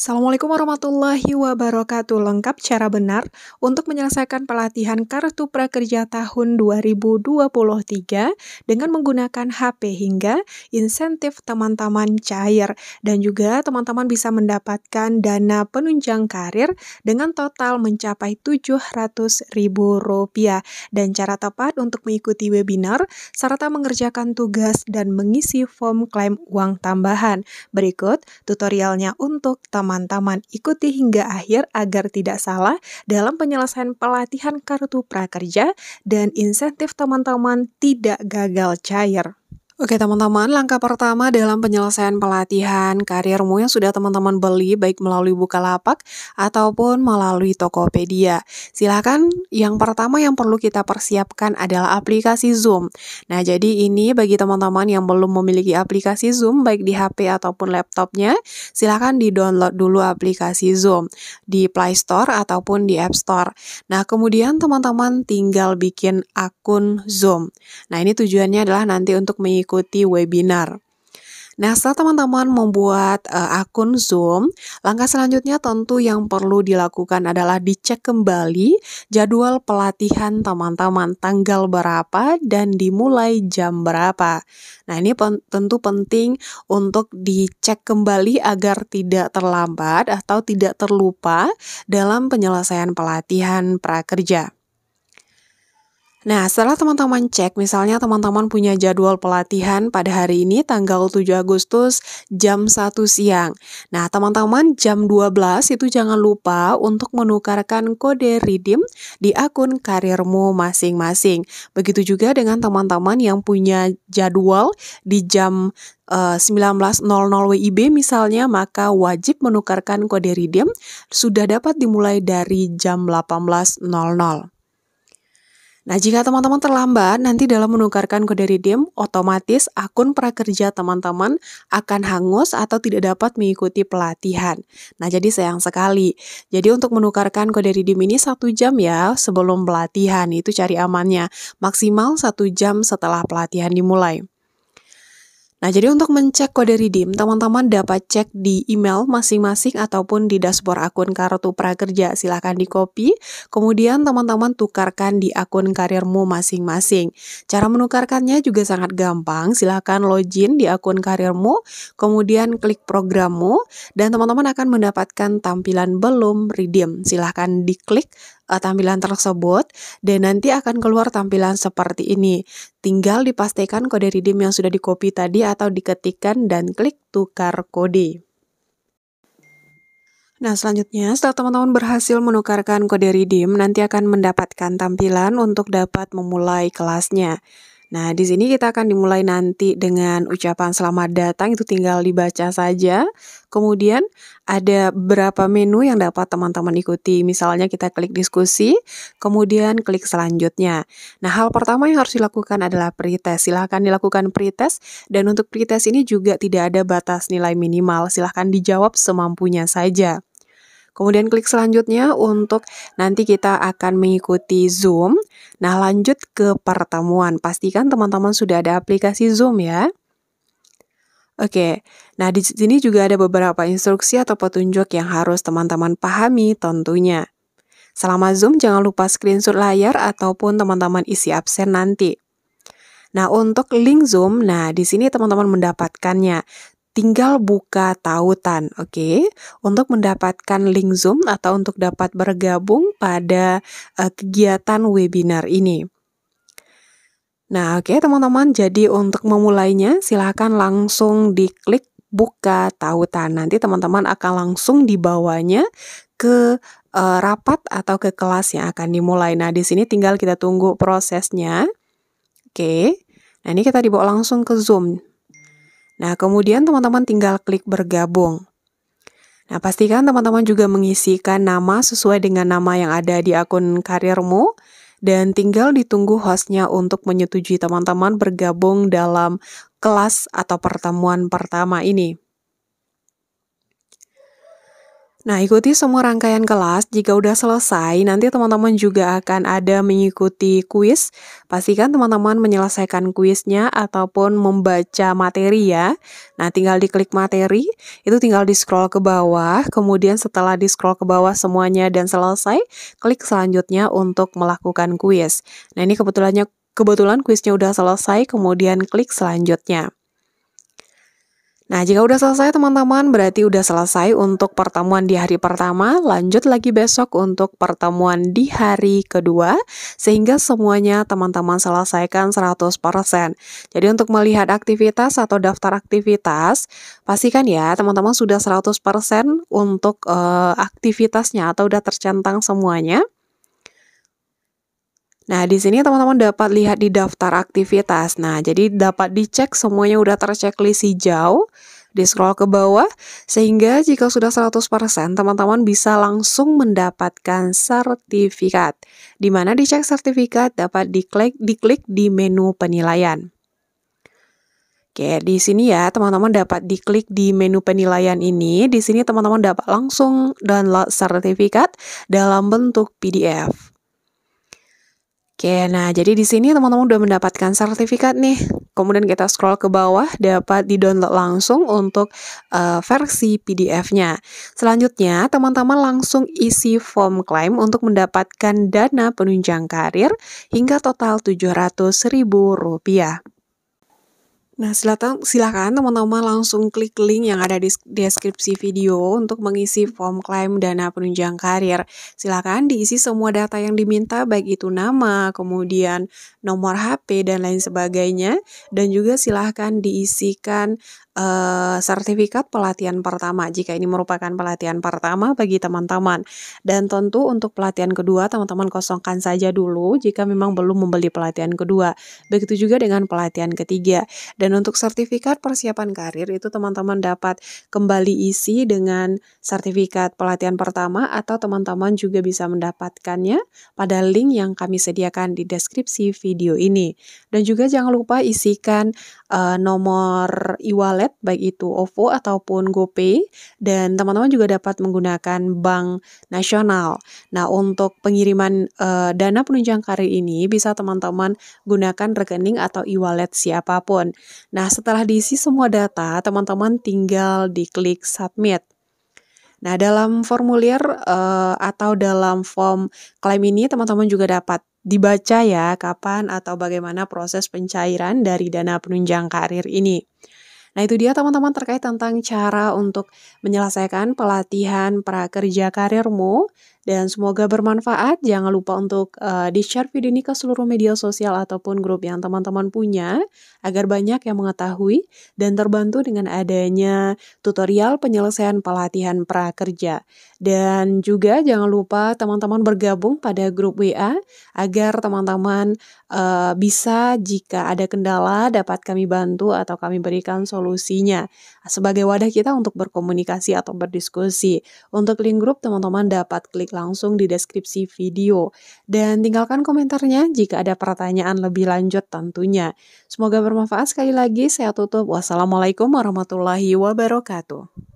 Assalamualaikum warahmatullahi wabarakatuh. Lengkap cara benar untuk menyelesaikan pelatihan Kartu Prakerja tahun 2023 dengan menggunakan HP hingga insentif teman-teman cair dan juga teman-teman bisa mendapatkan dana penunjang karir dengan total mencapai Rp700.000 dan cara tepat untuk mengikuti webinar serta mengerjakan tugas dan mengisi form klaim uang tambahan. Berikut tutorialnya untuk teman teman-teman. Ikuti hingga akhir agar tidak salah dalam penyelesaian pelatihan kartu prakerja dan insentif teman-teman tidak gagal cair. Oke teman-teman, langkah pertama dalam penyelesaian pelatihan karirmu yang sudah teman-teman beli baik melalui Bukalapak ataupun melalui Tokopedia. Silahkan yang pertama yang perlu kita persiapkan adalah aplikasi Zoom. Nah jadi ini bagi teman-teman yang belum memiliki aplikasi Zoom baik di HP ataupun laptopnya, silahkan di-download dulu aplikasi Zoom di Play Store ataupun di App Store. Nah kemudian teman-teman tinggal bikin akun Zoom. Nah ini tujuannya adalah nanti untuk mengikuti mengikuti webinar. Nah, setelah teman-teman membuat uh, akun Zoom, langkah selanjutnya tentu yang perlu dilakukan adalah dicek kembali jadwal pelatihan teman-teman tanggal berapa dan dimulai jam berapa. Nah, ini pen tentu penting untuk dicek kembali agar tidak terlambat atau tidak terlupa dalam penyelesaian pelatihan prakerja. Nah, setelah teman-teman cek, misalnya teman-teman punya jadwal pelatihan pada hari ini tanggal 7 Agustus jam 1 siang. Nah, teman-teman jam 12 itu jangan lupa untuk menukarkan kode redeem di akun karirmu masing-masing. Begitu juga dengan teman-teman yang punya jadwal di jam 19.00 eh, WIB misalnya, maka wajib menukarkan kode redeem sudah dapat dimulai dari jam 18.00. Nah, jika teman-teman terlambat, nanti dalam menukarkan kode redeem, otomatis akun prakerja teman-teman akan hangus atau tidak dapat mengikuti pelatihan. Nah, jadi sayang sekali. Jadi untuk menukarkan kode redeem ini satu jam ya sebelum pelatihan, itu cari amannya. Maksimal satu jam setelah pelatihan dimulai. Nah, jadi untuk mencek kode redeem, teman-teman dapat cek di email masing-masing ataupun di dashboard akun Kartu Prakerja. Silahkan di copy, kemudian teman-teman tukarkan di akun kariermu masing-masing. Cara menukarkannya juga sangat gampang, silahkan login di akun kariermu kemudian klik programmu, dan teman-teman akan mendapatkan tampilan belum redeem. Silahkan diklik uh, tampilan tersebut dan nanti akan keluar tampilan seperti ini. Tinggal dipastikan kode redeem yang sudah dikopi tadi atau diketikkan dan klik tukar kode. Nah, selanjutnya setelah teman-teman berhasil menukarkan kode redeem, nanti akan mendapatkan tampilan untuk dapat memulai kelasnya. Nah, di sini kita akan dimulai nanti dengan ucapan selamat datang itu tinggal dibaca saja. Kemudian ada berapa menu yang dapat teman-teman ikuti. Misalnya kita klik diskusi, kemudian klik selanjutnya. Nah, hal pertama yang harus dilakukan adalah pretest. Silahkan dilakukan pretest dan untuk pretest ini juga tidak ada batas nilai minimal. Silahkan dijawab semampunya saja. Kemudian klik selanjutnya untuk nanti kita akan mengikuti Zoom. Nah, lanjut ke pertemuan. Pastikan teman-teman sudah ada aplikasi Zoom ya. Oke, nah di sini juga ada beberapa instruksi atau petunjuk yang harus teman-teman pahami tentunya. Selama Zoom jangan lupa screenshot layar ataupun teman-teman isi absen nanti. Nah, untuk link Zoom, nah di sini teman-teman mendapatkannya tinggal buka tautan, oke? Okay? Untuk mendapatkan link Zoom atau untuk dapat bergabung pada uh, kegiatan webinar ini. Nah, oke okay, teman-teman, jadi untuk memulainya silahkan langsung diklik buka tautan. Nanti teman-teman akan langsung dibawanya ke uh, rapat atau ke kelas yang akan dimulai. Nah, di sini tinggal kita tunggu prosesnya. Oke. Okay. Nah, ini kita dibawa langsung ke Zoom. Nah, kemudian teman-teman tinggal klik bergabung. Nah, pastikan teman-teman juga mengisikan nama sesuai dengan nama yang ada di akun karirmu dan tinggal ditunggu hostnya untuk menyetujui teman-teman bergabung dalam kelas atau pertemuan pertama ini. Nah, ikuti semua rangkaian kelas. Jika udah selesai, nanti teman-teman juga akan ada mengikuti kuis. Pastikan teman-teman menyelesaikan kuisnya ataupun membaca materi ya. Nah, tinggal diklik materi, itu tinggal di-scroll ke bawah. Kemudian setelah di-scroll ke bawah semuanya dan selesai, klik selanjutnya untuk melakukan kuis. Nah, ini kebetulannya kebetulan kuisnya udah selesai, kemudian klik selanjutnya. Nah, jika udah selesai teman-teman, berarti udah selesai untuk pertemuan di hari pertama, lanjut lagi besok untuk pertemuan di hari kedua, sehingga semuanya teman-teman selesaikan 100%. Jadi untuk melihat aktivitas atau daftar aktivitas, pastikan ya teman-teman sudah 100% untuk uh, aktivitasnya atau udah tercentang semuanya. Nah, di sini teman-teman dapat lihat di daftar aktivitas. Nah, jadi dapat dicek semuanya udah terceklis hijau. Di scroll ke bawah, sehingga jika sudah 100%, teman-teman bisa langsung mendapatkan sertifikat. Di mana dicek sertifikat dapat diklik, diklik di menu penilaian. Oke, di sini ya teman-teman dapat diklik di menu penilaian ini. Di sini teman-teman dapat langsung download sertifikat dalam bentuk PDF. Oke, nah jadi di sini teman-teman udah mendapatkan sertifikat nih. Kemudian kita scroll ke bawah, dapat di-download langsung untuk uh, versi PDF-nya. Selanjutnya, teman-teman langsung isi form klaim untuk mendapatkan dana penunjang karir hingga total Rp700.000. Nah, silakan silakan teman-teman langsung klik link yang ada di deskripsi video untuk mengisi form klaim dana penunjang karir. Silakan diisi semua data yang diminta baik itu nama, kemudian nomor HP dan lain sebagainya dan juga silahkan diisikan Eh, sertifikat pelatihan pertama jika ini merupakan pelatihan pertama bagi teman-teman. Dan tentu untuk pelatihan kedua teman-teman kosongkan saja dulu jika memang belum membeli pelatihan kedua. Begitu juga dengan pelatihan ketiga. Dan untuk sertifikat persiapan karir itu teman-teman dapat kembali isi dengan sertifikat pelatihan pertama atau teman-teman juga bisa mendapatkannya pada link yang kami sediakan di deskripsi video ini. Dan juga jangan lupa isikan uh, nomor e-wallet baik itu OVO ataupun GoPay, dan teman-teman juga dapat menggunakan bank nasional. Nah, untuk pengiriman uh, dana penunjang karir ini bisa teman-teman gunakan rekening atau e-wallet siapapun. Nah, setelah diisi semua data, teman-teman tinggal diklik submit. Nah, dalam formulir uh, atau dalam form klaim ini teman-teman juga dapat dibaca ya kapan atau bagaimana proses pencairan dari dana penunjang karir ini. Nah itu dia teman-teman terkait tentang cara untuk menyelesaikan pelatihan prakerja karirmu dan semoga bermanfaat. Jangan lupa untuk uh, di-share video ini ke seluruh media sosial ataupun grup yang teman-teman punya agar banyak yang mengetahui dan terbantu dengan adanya tutorial penyelesaian pelatihan prakerja. Dan juga jangan lupa teman-teman bergabung pada grup WA agar teman-teman uh, bisa jika ada kendala dapat kami bantu atau kami berikan solusinya sebagai wadah kita untuk berkomunikasi atau berdiskusi. Untuk link grup teman-teman dapat klik langsung di deskripsi video. Dan tinggalkan komentarnya jika ada pertanyaan lebih lanjut tentunya. Semoga bermanfaat sekali lagi. Saya tutup. Wassalamualaikum warahmatullahi wabarakatuh.